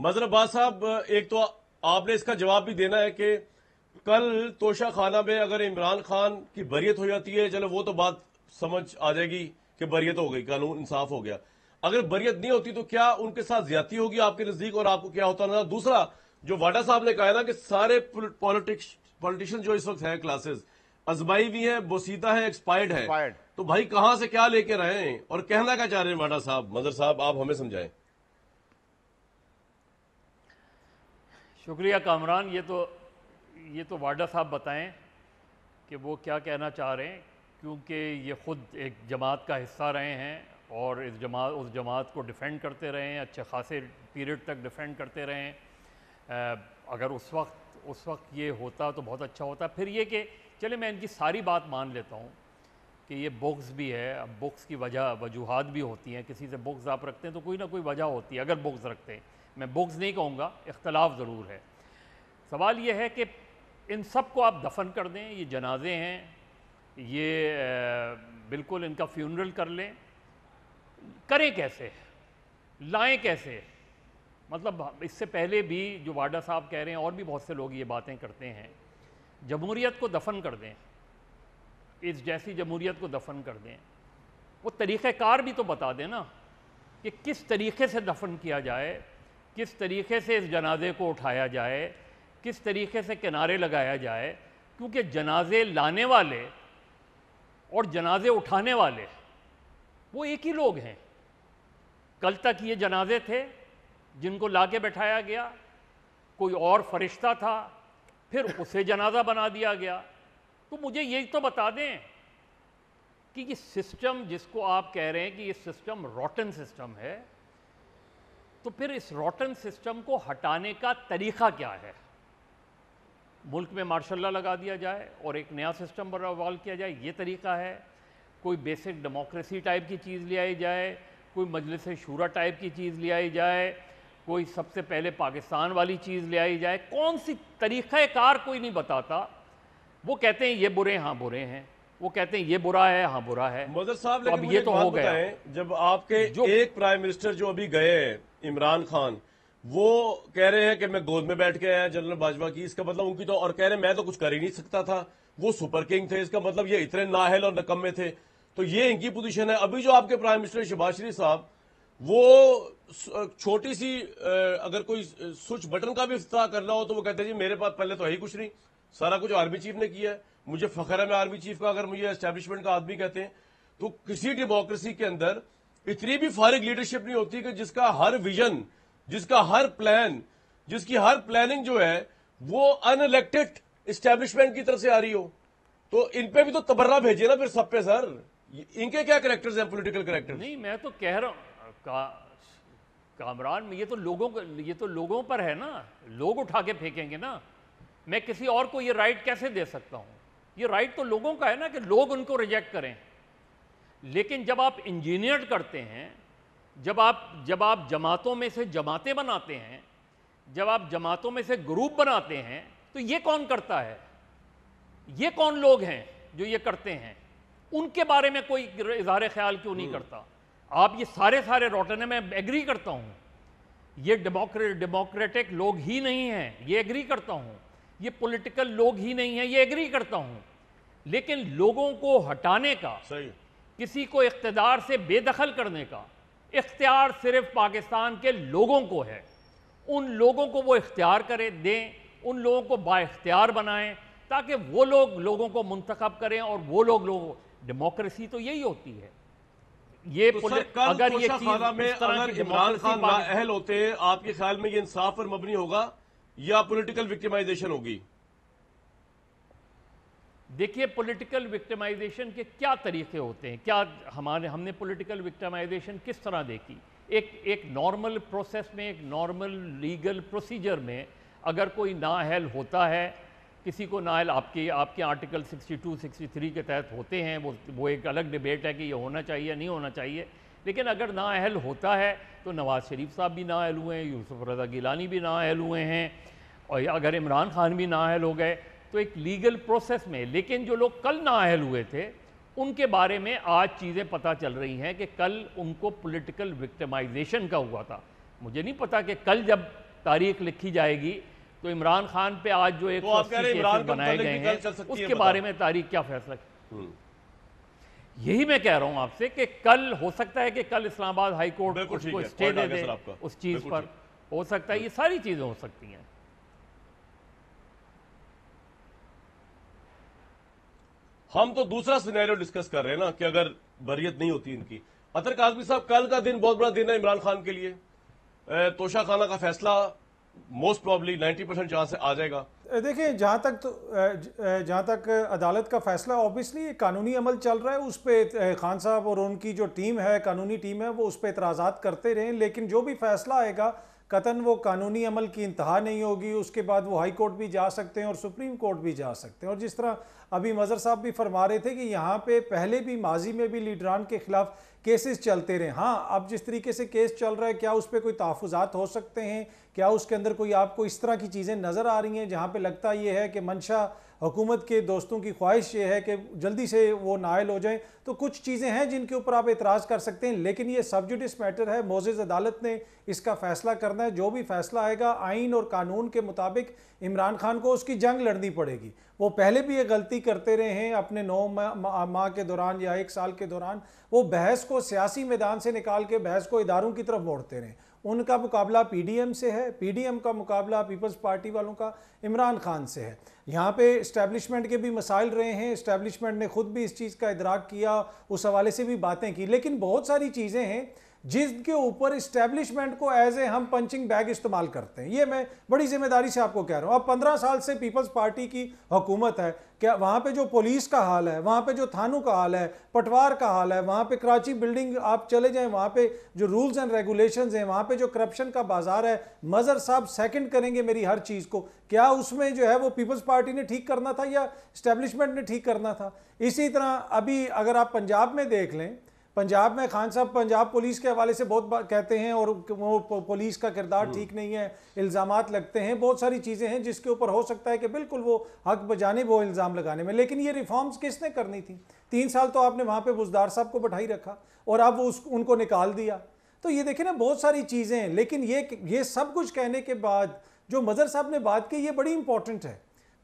मजर अब्बास साहब एक तो आपने इसका जवाब भी देना है कि कल तोशा खाना में अगर इमरान खान की बरियत हो जाती है चलो वो तो बात समझ आ जाएगी कि बरियत हो गई कानून इंसाफ हो गया अगर बरियत नहीं होती तो क्या उनके साथ ज्यादा होगी आपके नजदीक और आपको क्या होता ना दूसरा जो वाडा साहब ने कहा ना कि सारे पॉलिटिक्स पॉलिटिशियन जो इस वक्त है क्लासेस अजमाई भी है बोसीता है एक्सपायर्ड है तो भाई कहां से क्या लेकर आए और कहना क्या चाह रहे हैं वाडा साहब मदर साहब आप हमें समझाएं शुक्रिया कामरान ये तो ये तो वाडा साहब बताएं कि वो क्या कहना चाह रहे हैं क्योंकि ये ख़ुद एक जमात का हिस्सा रहे हैं और इस जमात उस जमात को डिफेंड करते रहे हैं अच्छे खासे पीरियड तक डिफेंड करते रहे हैं अगर उस वक्त उस वक्त ये होता तो बहुत अच्छा होता फिर ये कि चले मैं इनकी सारी बात मान लेता हूँ कि ये बुक्स भी है अब बुक्स की वजह वजूहत भी होती हैं किसी से बुक्स आप रखते हैं तो कोई ना कोई वजह होती है अगर बुक्स रखते हैं मैं बुग्स नहीं कहूँगा इख्तलाफ ज़रूर है सवाल यह है कि इन सब को आप दफन कर दें ये जनाजे हैं ये बिल्कुल इनका फ्यूनरल कर लें करें कैसे लाएं कैसे मतलब इससे पहले भी जो वाडा साहब कह रहे हैं और भी बहुत से लोग ये बातें करते हैं जमहूरीत को दफन कर दें इस जैसी जमहूरीत को दफन कर दें वो तरीक़ार भी तो बता दें ना कि किस तरीके से दफन किया जाए किस तरीके से इस जनाजे को उठाया जाए किस तरीके से किनारे लगाया जाए क्योंकि जनाजे लाने वाले और जनाजे उठाने वाले वो एक ही लोग हैं कल तक ये जनाजे थे जिनको ला के बैठाया गया कोई और फरिश्ता था फिर उसे जनाजा बना दिया गया तो मुझे ये तो बता दें कि ये सिस्टम जिसको आप कह रहे हैं कि ये सिस्टम रॉटन सिस्टम है तो फिर इस रॉटन सिस्टम को हटाने का तरीका क्या है मुल्क में मार्शल लगा दिया जाए और एक नया सिस्टम बवाल किया जाए ये तरीका है कोई बेसिक डेमोक्रेसी टाइप की चीज़ ले आई जाए कोई मजलिस शूरा टाइप की चीज़ ले आई जाए कोई सबसे पहले पाकिस्तान वाली चीज़ ले आई जाए कौन सी तरीक़ार कोई नहीं बताता वो कहते हैं ये बुरे हाँ बुरे हैं वो कहते हैं ये बुरा है हाँ बुरा है मदर साहब तो अब ये तो हो गया जब आपके जो एक प्राइम मिनिस्टर जो अभी गए हैं इमरान खान वो कह रहे हैं कि मैं गोद में बैठ के आया जनरल बाजवा की इसका मतलब उनकी तो और कह रहे हैं मैं तो कुछ कर ही नहीं सकता था वो सुपर किंग थे इसका मतलब ये इतने नाहल और नकम्मे थे तो ये इनकी पोजीशन है अभी जो आपके प्राइम मिनिस्टर शिबाज शरीफ साहब वो छोटी सी अगर कोई स्विच बटन का भी इफ्तार करना हो तो वो कहते हैं जी मेरे पास पहले तो है ही कुछ नहीं सारा कुछ आर्मी चीफ ने किया है मुझे फखर है मैं आर्मी चीफ का अगर मुझे एस्टेब्लिशमेंट का आदमी कहते हैं तो किसी डेमोक्रेसी के अंदर इतनी भी फारिग लीडरशिप नहीं होती कि जिसका हर विजन जिसका हर प्लान जिसकी हर प्लानिंग जो है वो अनइलेक्टेड इस्टेब्लिशमेंट की तरफ से आ रही हो तो इन पे भी तो तबर्रा भेजे ना फिर सब पे सर इनके क्या करेक्टर्स हैं पॉलिटिकल करेक्टर नहीं मैं तो कह रहा हूं का, कामरान ये तो लोगों ये तो लोगों पर है ना लोग उठा के फेंकेंगे ना मैं किसी और को ये राइट कैसे दे सकता हूँ ये राइट तो लोगों का है ना कि लोग उनको रिजेक्ट करें लेकिन जब आप इंजीनियर करते हैं जब आप जब आप जमातों में से जमातें बनाते हैं जब आप जमातों में से ग्रुप बनाते हैं तो ये कौन करता है ये कौन लोग हैं जो ये करते हैं उनके बारे में कोई इजहार ख्याल क्यों नहीं hmm. करता आप ये सारे सारे रोटने में एग्री करता हूँ ये डेमोक्रेटिक लोग ही नहीं हैं ये एग्री करता हूँ ये पॉलिटिकल लोग ही नहीं है ये एग्री करता हूं लेकिन लोगों को हटाने का सही किसी को इकतदार से बेदखल करने का इख्तियार सिर्फ पाकिस्तान के लोगों को है उन लोगों को वो इख्तियार करें दें उन लोगों को बाख्तियार बनाएं ताकि वो लोग लोगों को मुंतखब करें और वो लोग लोगों डेमोक्रेसी तो यही होती है ये तो अगर ये में अगर इमरान खान अहल होते आपके ख्याल में ये इंसाफ पर मबनी होगा या पॉलिटिकल विक्टिमाइजेशन होगी देखिए पॉलिटिकल विक्टिमाइजेशन के क्या तरीके होते हैं क्या हमारे हमने पॉलिटिकल विक्टिमाइजेशन किस तरह देखी एक एक नॉर्मल प्रोसेस में एक नॉर्मल लीगल प्रोसीजर में अगर कोई नाहल होता है किसी को नाहल आपके आपके आर्टिकल 62, 63 के तहत होते हैं वो वो एक अलग डिबेट है कि ये होना चाहिए नहीं होना चाहिए लेकिन अगर नाअहल होता है तो नवाज़ शरीफ साहब भी अहल हुए हैं यूसुफ रजा गिलानी भी अहल हुए हैं और अगर इमरान खान भी अहल हो गए तो एक लीगल प्रोसेस में लेकिन जो लोग कल अहल हुए थे उनके बारे में आज चीज़ें पता चल रही हैं कि कल उनको पोलिटिकल विक्टमाइजेशन का हुआ था मुझे नहीं पता कि कल जब तारीख लिखी जाएगी तो इमरान खान पे आज जो तो एक तो बनाए गए हैं उसके बारे में तारीख क्या फैसला यही मैं कह रहा हूं आपसे कि कल हो सकता है कि कल इस्लामाबाद हाई कोर्ट उसको स्टे दे दे उस चीज पर हो सकता है ये सारी चीजें हो सकती हैं हम तो दूसरा सिनेरियो डिस्कस कर रहे हैं ना कि अगर बरियत नहीं होती इनकी अतर काजमी साहब कल का दिन बहुत बड़ा दिन है इमरान खान के लिए तोशा खाना का फैसला मोस्ट प्रॉब्ली 90 परसेंट चांस आ जाएगा देखिए जहाँ तक तो जहाँ तक अदालत का फैसला ऑब्वियसली कानूनी अमल चल रहा है उस पर खान साहब और उनकी जो टीम है कानूनी टीम है वो उस पर इतराज़ात करते रहें लेकिन जो भी फैसला आएगा कतन वो कानूनी अमल की इंतहा नहीं होगी उसके बाद वो हाई कोर्ट भी जा सकते हैं और सुप्रीम कोर्ट भी जा सकते हैं और जिस तरह अभी मज़र साहब भी फरमा रहे थे कि यहाँ पे पहले भी माजी में भी लीडरान के ख़िलाफ़ केसेस चलते रहे हाँ अब जिस तरीके से केस चल रहा है क्या उस पर कोई तहफ़ात हो सकते हैं क्या उसके अंदर कोई आपको इस तरह की चीज़ें नज़र आ रही हैं जहाँ पर लगता ये है कि मंशा हुकूमत के दोस्तों की ख्वाहिश ये है कि जल्दी से वो नायल हो जाएं तो कुछ चीज़ें हैं जिनके ऊपर आप इतराज़ कर सकते हैं लेकिन ये जुडिस मैटर है मोजिज़ अदालत ने इसका फ़ैसला करना है जो भी फ़ैसला आएगा आइन और कानून के मुताबिक इमरान खान को उसकी जंग लड़नी पड़ेगी वो पहले भी ये गलती करते रहे हैं अपने नौ माह मा के दौरान या एक साल के दौरान वो बहस को सियासी मैदान से निकाल के बहस को इदारों की तरफ मोड़ते रहे उनका मुकाबला पीडीएम से है पीडीएम का मुकाबला पीपल्स पार्टी वालों का इमरान खान से है यहाँ पे इस्टेब्लिशमेंट के भी मसाइल रहे हैं इस्टेब्लिशमेंट ने खुद भी इस चीज़ का इदराक किया उस हवाले से भी बातें की लेकिन बहुत सारी चीज़ें हैं जिसके ऊपर इस्टेब्लिशमेंट को एज ए हम पंचिंग बैग इस्तेमाल करते हैं ये मैं बड़ी जिम्मेदारी से आपको कह रहा हूँ अब पंद्रह साल से पीपल्स पार्टी की हुकूमत है क्या वहाँ पे जो पुलिस का हाल है वहाँ पे जो थानों का हाल है पटवार का हाल है वहाँ पे कराची बिल्डिंग आप चले जाएं वहाँ पे जो रूल्स एंड रेगुलेशन हैं वहाँ पर जो करप्शन का बाजार है मज़र साहब सेकेंड करेंगे मेरी हर चीज़ को क्या उसमें जो है वो पीपल्स पार्टी ने ठीक करना था या इस्टेब्लिशमेंट ने ठीक करना था इसी तरह अभी अगर आप पंजाब में देख लें पंजाब में खान साहब पंजाब पुलिस के हवाले से बहुत कहते हैं और वो पुलिस का किरदार हम्म। ठीक नहीं है इल्ज़ाम लगते हैं बहुत सारी चीज़ें हैं जिसके ऊपर हो सकता है कि बिल्कुल वो हक बजाने वो इल्ज़ाम लगाने में लेकिन ये रिफॉर्म्स किसने करनी थी तीन साल तो आपने वहाँ पे बुजदार साहब को बैठाई रखा और आप उस उनको निकाल दिया तो ये देखे ना बहुत सारी चीज़ें हैं लेकिन ये ये सब कुछ कहने के बाद जो मज़र साहब ने बात की ये बड़ी इंपॉर्टेंट है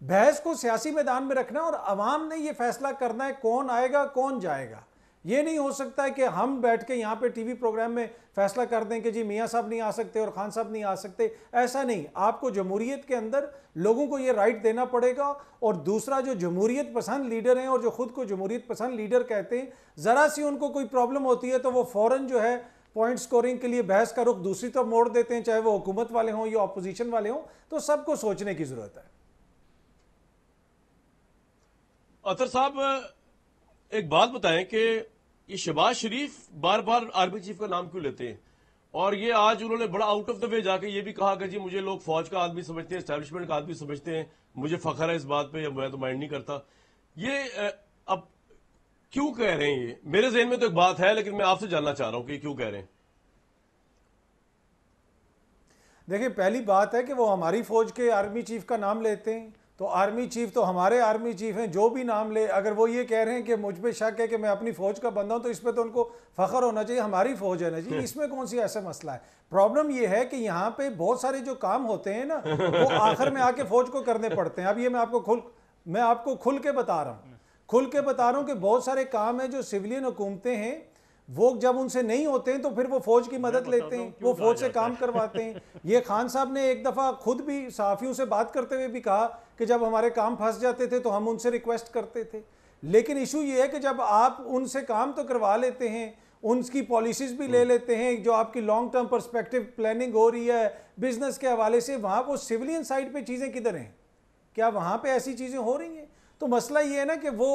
बहस को सियासी मैदान में रखना और आवाम ने यह फैसला करना है कौन आएगा कौन जाएगा ये नहीं हो सकता है कि हम बैठ के यहाँ पे टीवी प्रोग्राम में फैसला कर दें कि जी मियाँ साहब नहीं आ सकते और खान साहब नहीं आ सकते ऐसा नहीं आपको जमहूरीत के अंदर लोगों को ये राइट देना पड़ेगा और दूसरा जो जमहूरीत पसंद लीडर हैं और जो खुद को जमहूरीत पसंद लीडर कहते हैं ज़रा सी उनको कोई प्रॉब्लम होती है तो वो फ़ौरन जो है पॉइंट स्कोरिंग के लिए बहस का रुख दूसरी तरफ तो मोड़ देते हैं चाहे वो हुकूमत वाले हों या अपोजिशन वाले हों तो सबको सोचने की ज़रूरत है अतर साहब एक बात बताएं कि ये शबाज शरीफ बार बार आर्मी चीफ का नाम क्यों लेते हैं और ये आज उन्होंने बड़ा आउट ऑफ द वे जाके ये भी कहा कि जी मुझे लोग फौज का आदमी समझते हैं स्टैब्लिशमेंट का आदमी समझते हैं मुझे फखर है इस बात पे मैं तो माइंड नहीं करता ये अब क्यों कह रहे हैं ये मेरे जहन में तो एक बात है लेकिन मैं आपसे जानना चाह रहा हूं कि क्यों कह रहे हैं देखिए पहली बात है कि वो हमारी फौज के आर्मी चीफ का नाम लेते हैं तो आर्मी चीफ तो हमारे आर्मी चीफ हैं जो भी नाम ले अगर वो ये कह रहे हैं कि मुझ पर शक है कि मैं अपनी फ़ौज का बंदा हूँ तो इस पर तो उनको फ़ख्र होना चाहिए हमारी फ़ौज है ना जी हम्म। इसमें कौन सी ऐसा मसला है प्रॉब्लम ये है कि यहाँ पे बहुत सारे जो काम होते हैं ना वो आखिर में आके फ़ौज को करने पड़ते हैं अब ये मैं आपको खुल मैं आपको खुल के बता रहा हूँ खुल के बता रहा हूँ कि बहुत सारे काम हैं जो सिविलियन हुकूमतें हैं वो जब उनसे नहीं होते हैं तो फिर वो फौज की मदद लेते हैं वो फौज से काम करवाते हैं ये खान साहब ने एक दफ़ा खुद भी सहाफ़ियों से बात करते हुए भी कहा कि जब हमारे काम फंस जाते थे तो हम उनसे रिक्वेस्ट करते थे लेकिन इशू ये है कि जब आप उनसे काम तो करवा लेते हैं उनकी पॉलिसीज़ भी ले हम्म। लेते हैं जो आपकी लॉन्ग टर्म परस्पेक्टिव प्लानिंग हो रही है बिज़नेस के हवाले से वहाँ पर सिविलियन साइड पर चीज़ें किधर हैं क्या वहाँ पर ऐसी चीज़ें हो रही हैं तो मसला ये है ना कि वो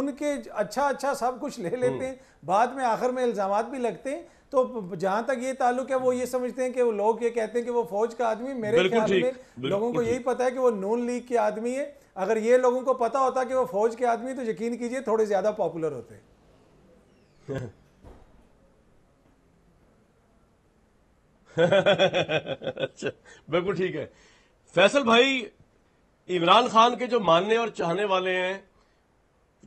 उनके अच्छा अच्छा सब कुछ ले हम्म। लेते हैं बाद में आखिर में इल्ज़ाम भी लगते हैं तो जहाँ तक ये ताल्लुक है वो ये समझते हैं कि वो लोग ये कहते हैं कि वो फौज का आदमी मेरे ख्याल में लोगों को यही पता है कि वो नून लीग के आदमी है अगर ये लोगों को पता होता कि वो फौज के आदमी तो यकीन कीजिए थोड़े ज़्यादा पॉपुलर होते अच्छा बिल्कुल ठीक है फैसल भाई इमरान खान के जो मानने और चाहने वाले हैं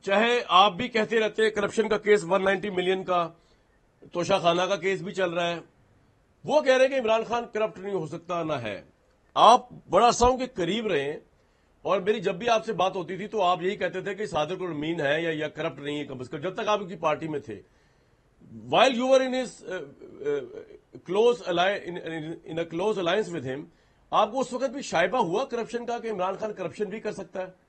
चाहे आप भी कहते रहते हैं करप्शन का केस 190 मिलियन का तोशा खाना का केस भी चल रहा है वो कह रहे हैं कि इमरान खान करप्ट नहीं हो सकता ना है आप बड़ा असाओं के करीब रहे और मेरी जब भी आपसे बात होती थी तो आप यही कहते थे कि को मीन है या, या करप्ट नहीं है कम अज कम जब तक आप उनकी पार्टी में थे while your in in close uh, uh, close alliance in, in, आपको उस वक्त भी शायबा हुआ करप्शन का कि इमरान खान करप्शन भी कर सकता है